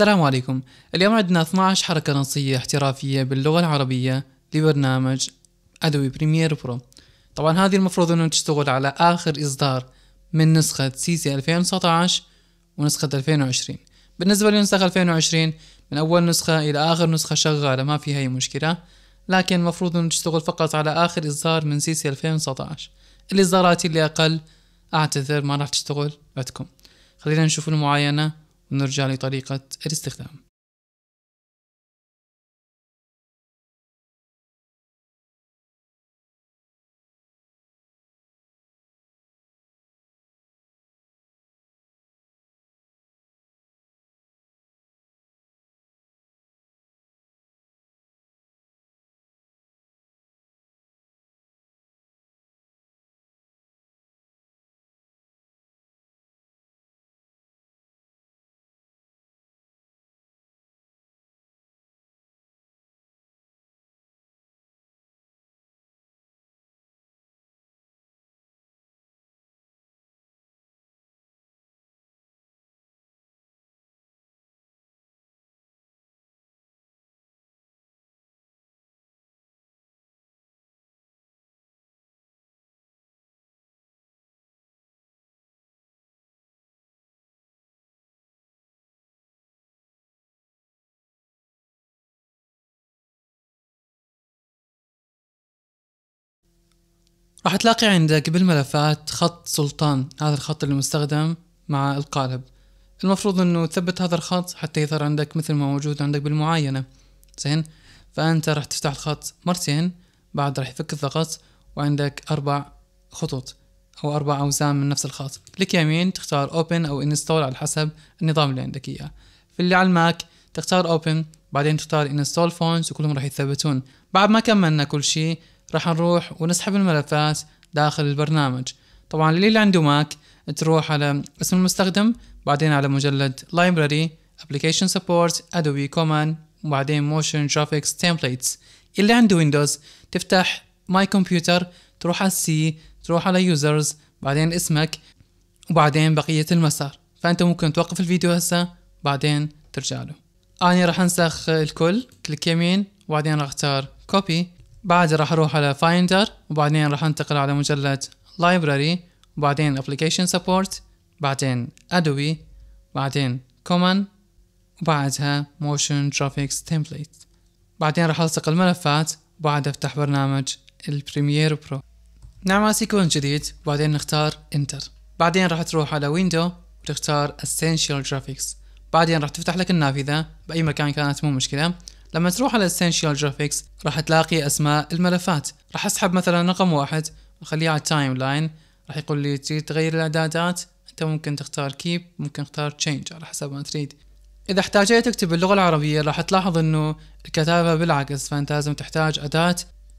السلام عليكم اليوم عندنا 12 حركة نصية احترافية باللغة العربية لبرنامج أدوي بريمير برو طبعا هذه المفروض انه تشتغل على آخر إصدار من نسخة سيسي 2019 ونسخة 2020 بالنسبة لنسخة 2020 من أول نسخة إلى آخر نسخة شغالة ما فيها أي مشكلة لكن المفروض انه تشتغل فقط على آخر إصدار من سيسي 2019 الإصدارات اللي أقل أعتذر ما راح تشتغل بعدكم خلينا نشوف المعاينة نرجع لطريقة الاستخدام راح تلاقي عندك بالملفات خط سلطان هذا الخط المستخدم مع القالب المفروض انه تثبت هذا الخط حتى يظهر عندك مثل ما موجود عندك بالمعاينة زين فانت راح تفتح الخط مرتين بعد راح يفك الضغط وعندك اربع خطوط او اربع اوزان من نفس الخط كليك يمين تختار اوبن او انستول على حسب النظام اللي عندك اياه في اللي على الماك تختار اوبن بعدين تختار انستول phones وكلهم راح يثبتون بعد ما كملنا كل شيء راح نروح ونسحب الملفات داخل البرنامج طبعا اللي عنده ماك تروح على اسم المستخدم بعدين على مجلد library application support adobe common وبعدين motion graphics templates اللي عنده ويندوز تفتح ماي كمبيوتر تروح على سي تروح على يوزرز بعدين اسمك وبعدين بقية المسار فأنت ممكن توقف الفيديو هسه بعدين ترجع له أنا راح أنسخ الكل كليك يمين وبعدين راح أختار كوبي بعدها راح اروح على فايندر وبعدين راح انتقل على مجلة library وبعدين application support بعدين ادوبي بعدين كومن وبعدها motion graphics template بعدين راح الصق الملفات وبعدها افتح برنامج البريمير برو نعمل سيكون جديد وبعدين نختار انتر بعدين راح تروح على ويندو وتختار essential graphics بعدين راح تفتح لك النافذة بأي مكان كانت مو مشكلة لما تروح على Essential Graphics راح تلاقي أسماء الملفات راح أسحب مثلا رقم واحد وأخليه على التايم لاين راح يقول لي تريد تغير الإعدادات أنت ممكن تختار Keep ممكن تختار Change على حسب ما تريد إذا احتاجيت تكتب اللغة العربية راح تلاحظ إنه الكتابة بالعكس فأنت لازم تحتاج أداة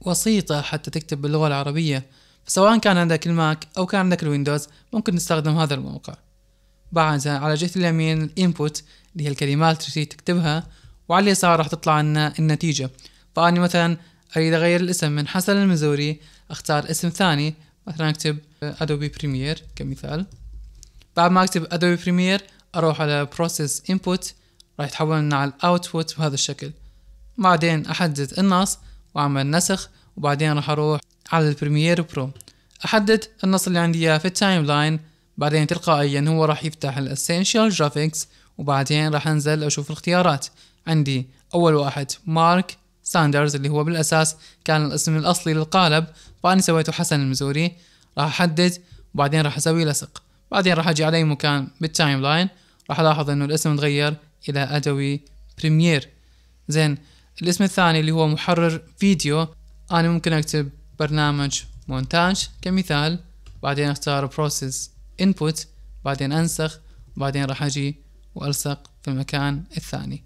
بسيطة حتى تكتب باللغة العربية فسواء كان عندك الماك أو كان عندك الويندوز ممكن تستخدم هذا الموقع بعدها على جهة اليمين الإنبوت اللي هي الكلمات اللي تكتبها وعلى اليسار راح تطلع عنا النتيجة فأني مثلا أريد أغير الاسم من حسن المزوري أختار اسم ثاني مثلا أكتب أدوبي بريمير كمثال بعد ما أكتب أدوبي بريمير أروح على Process Input راح يتحول لنا على Output بهذا الشكل بعدين أحدد النص وأعمل نسخ وبعدين راح أروح على البريمير برو أحدد النص اللي عندي إياه في التايم لاين بعدين تلقائيا هو راح يفتح الاسينشال جرافيكس وبعدين راح انزل اشوف الاختيارات عندي أول واحد مارك ساندرز اللي هو بالأساس كان الاسم الأصلي للقالب فأنا سويته حسن المزوري راح أحدد وبعدين راح أسوي لصق بعدين راح أجي على أي مكان بالتايم لاين راح ألاحظ إنه الاسم تغير إلى أدوي بريمير زين الاسم الثاني اللي هو محرر فيديو أنا ممكن أكتب برنامج مونتاج كمثال بعدين أختار بروسيس انبوت بعدين أنسخ بعدين راح أجي وألصق في المكان الثاني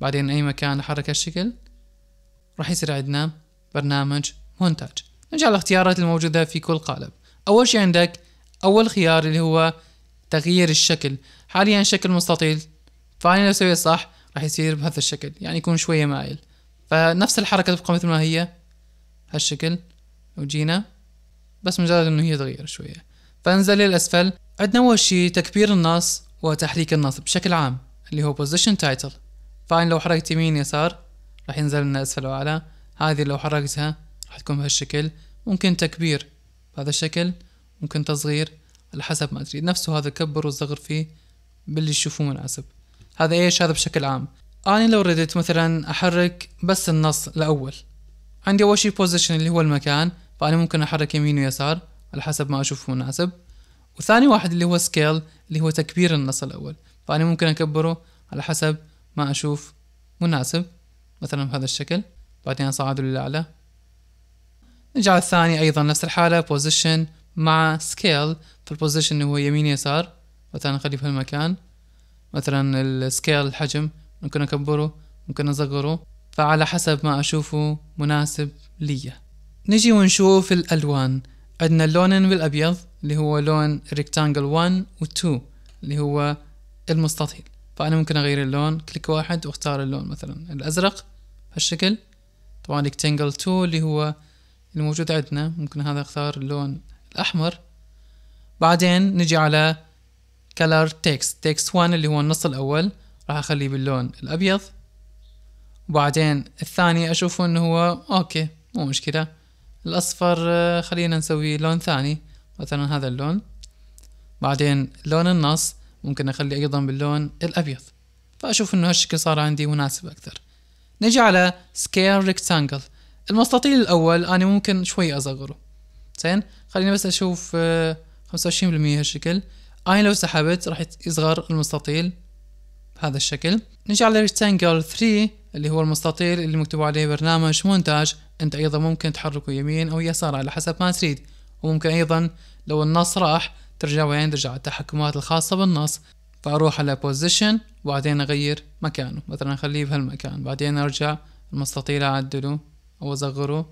بعدين أي مكان لحركة هالشكل راح يصير عندنا برنامج مونتاج نجي على الاختيارات الموجودة في كل قالب أول شيء عندك أول خيار اللي هو تغيير الشكل حاليا شكل مستطيل فاني لو سويت صح راح يصير بهذا الشكل يعني يكون شوية مائل فنفس الحركة تبقى مثل ما هي هالشكل لو جينا بس مجرد انه هي تغير شوية فانزل للأسفل عندنا أول شي تكبير النص وتحريك النص بشكل عام اللي هو position title فأنا لو حركت يمين يسار راح ينزل لنا أسفل وأعلى هذه لو حركتها راح تكون بهالشكل ممكن تكبير بهذا الشكل ممكن تصغير على حسب ما تريد نفسه هذا كبر وصغر فيه باللي تشوفوه مناسب هذا ايش هذا بشكل عام أنا لو رديت مثلا أحرك بس النص الأول عندي أول شي بوزيشن اللي هو المكان فأنا ممكن أحرك يمين ويسار على حسب ما أشوفه مناسب وثاني واحد اللي هو سكيل اللي هو تكبير النص الأول فأنا ممكن أكبره على حسب ما أشوف مناسب مثلا بهذا الشكل بعدين أصعده للأعلى نجعل الثاني أيضا نفس الحالة بوزيشن مع سكيل فالبوزيشن هو يمين يسار مثلا نخليه بهالمكان مثلا السكيل الحجم ممكن أكبره ممكن أصغره فعلى حسب ما أشوفه مناسب لي نجي ونشوف الألوان عندنا اللونين بالأبيض اللي هو لون ريكتانجل 1 و 2 اللي هو المستطيل فأنا ممكن أغير اللون كليك واحد واختار اللون مثلا الأزرق بهالشكل طبعا ريكتانجل 2 اللي هو الموجود عندنا ممكن هذا اختار اللون الأحمر بعدين نجي على color text text 1 اللي هو النص الأول راح أخليه باللون الأبيض وبعدين الثاني أشوفه إنه هو أوكي مو مشكلة الأصفر آه، خلينا نسوي لون ثاني مثلا هذا اللون بعدين لون النص ممكن أخلي أيضا باللون الأبيض فأشوف أنه هالشكل صار عندي مناسب أكثر نجي على سكير ريكتانجل المستطيل الأول أنا ممكن شوي أصغره زين خليني بس أشوف آه، خمسة وعشرين بالمية هالشكل أنا لو سحبت راح يصغر المستطيل بهذا الشكل نجي على ريكتانجل 3 اللي هو المستطيل اللي مكتوب عليه برنامج مونتاج انت ايضا ممكن تحركه يمين او يسار على حسب ما تريد وممكن ايضا لو النص راح ترجع وين ترجع التحكمات الخاصة بالنص فأروح على بوزيشن وبعدين أغير مكانه مثلا أخليه بهالمكان بعدين أرجع المستطيل أعدله أو أصغره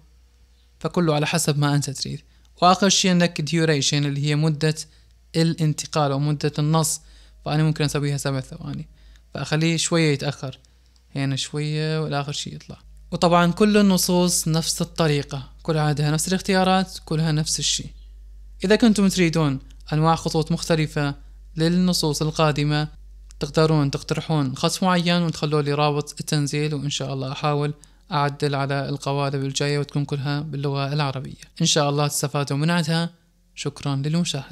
فكله على حسب ما أنت تريد وآخر شي عندك duration اللي هي مدة الانتقال أو مدة النص فأنا ممكن أسويها سبع ثواني فأخليه شوية يتأخر هنا شوية والآخر شي يطلع وطبعا كل النصوص نفس الطريقة كل عادها نفس الاختيارات كلها نفس الشي إذا كنتم تريدون أنواع خطوط مختلفة للنصوص القادمة تقدرون تقترحون خط معين وتخلوا لي رابط التنزيل وإن شاء الله أحاول أعدل على القوالب الجاية وتكون كلها باللغة العربية إن شاء الله تستفادوا من عدها شكرا للمشاهدة